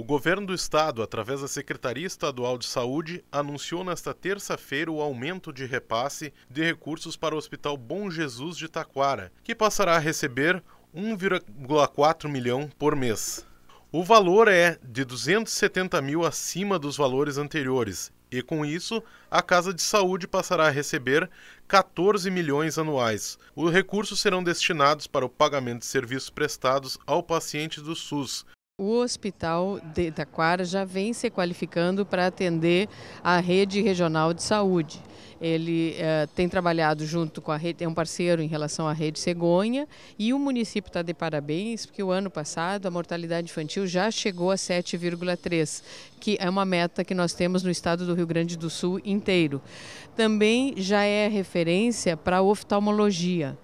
O governo do estado, através da Secretaria Estadual de Saúde, anunciou nesta terça-feira o aumento de repasse de recursos para o Hospital Bom Jesus de Taquara, que passará a receber 1,4 milhão por mês. O valor é de 270 mil acima dos valores anteriores, e com isso, a Casa de Saúde passará a receber 14 milhões anuais. Os recursos serão destinados para o pagamento de serviços prestados ao paciente do SUS, o Hospital de Itaquara já vem se qualificando para atender a rede regional de saúde. Ele eh, tem trabalhado junto com a rede, é um parceiro em relação à rede Cegonha e o município está de parabéns porque o ano passado a mortalidade infantil já chegou a 7,3, que é uma meta que nós temos no estado do Rio Grande do Sul inteiro. Também já é referência para oftalmologia.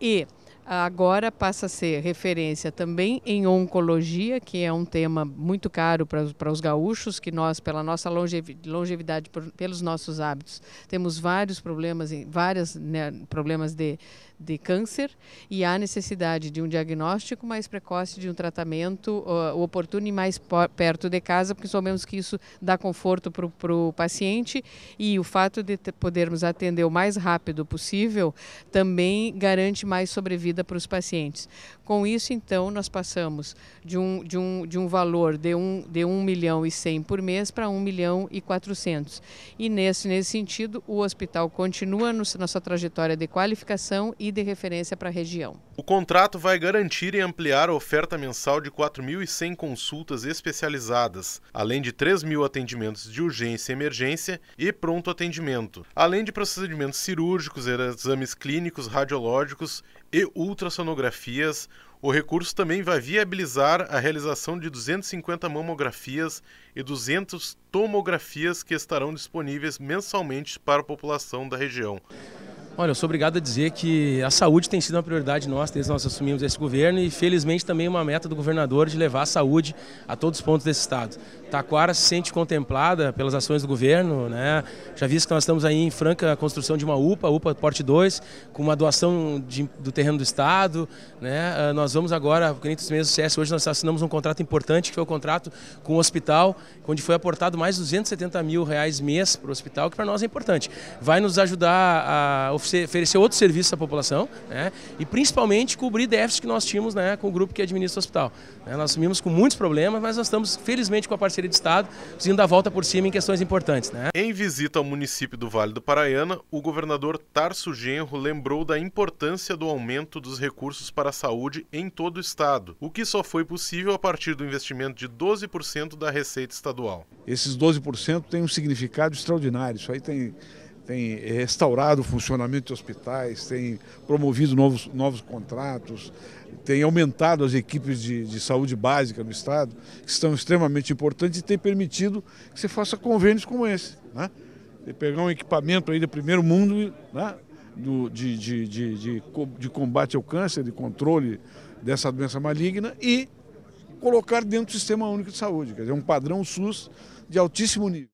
E agora passa a ser referência também em oncologia, que é um tema muito caro para os, para os gaúchos, que nós, pela nossa longevidade, por, pelos nossos hábitos, temos vários problemas, vários né, problemas de, de câncer e há necessidade de um diagnóstico mais precoce, de um tratamento uh, oportuno e mais perto de casa, porque sabemos que isso dá conforto para o paciente e o fato de podermos atender o mais rápido possível também garante mais sobrevida vida para os pacientes. Com isso, então, nós passamos de um, de um, de um valor de 1 um, de um milhão e 100 por mês para 1 milhão e 400. E nesse, nesse sentido, o hospital continua no, na sua trajetória de qualificação e de referência para a região. O contrato vai garantir e ampliar a oferta mensal de 4.100 consultas especializadas, além de 3.000 mil atendimentos de urgência e emergência e pronto atendimento, além de procedimentos cirúrgicos, exames clínicos, radiológicos e ultrassonografias, o recurso também vai viabilizar a realização de 250 mamografias e 200 tomografias que estarão disponíveis mensalmente para a população da região. Olha, eu sou obrigado a dizer que a saúde tem sido uma prioridade nossa desde que nós assumimos esse governo e, felizmente, também uma meta do governador de levar a saúde a todos os pontos desse estado. Taquara se sente contemplada pelas ações do governo, né? Já visto que nós estamos aí em franca construção de uma UPA, UPA Porte 2, com uma doação de, do terreno do estado, né? Ah, nós vamos agora, 500 meses do CS, hoje nós assinamos um contrato importante, que foi o contrato com o hospital, onde foi aportado mais de 270 mil reais mês para o hospital, que para nós é importante. Vai nos ajudar a oferecer oferecer outro serviço à população né? e principalmente cobrir déficit que nós tínhamos né, com o grupo que administra o hospital. Né. Nós assumimos com muitos problemas, mas nós estamos felizmente com a parceria de Estado conseguindo dar a volta por cima em questões importantes. Né? Em visita ao município do Vale do Paraiana, o governador Tarso Genro lembrou da importância do aumento dos recursos para a saúde em todo o estado, o que só foi possível a partir do investimento de 12% da receita estadual. Esses 12% têm um significado extraordinário, isso aí tem tem restaurado o funcionamento de hospitais, tem promovido novos, novos contratos, tem aumentado as equipes de, de saúde básica no Estado, que estão extremamente importantes e tem permitido que você faça convênios como esse. Né? de pegar um equipamento aí do primeiro mundo né? Do, de, de, de, de, de combate ao câncer, de controle dessa doença maligna e colocar dentro do Sistema Único de Saúde, quer dizer, um padrão SUS de altíssimo nível.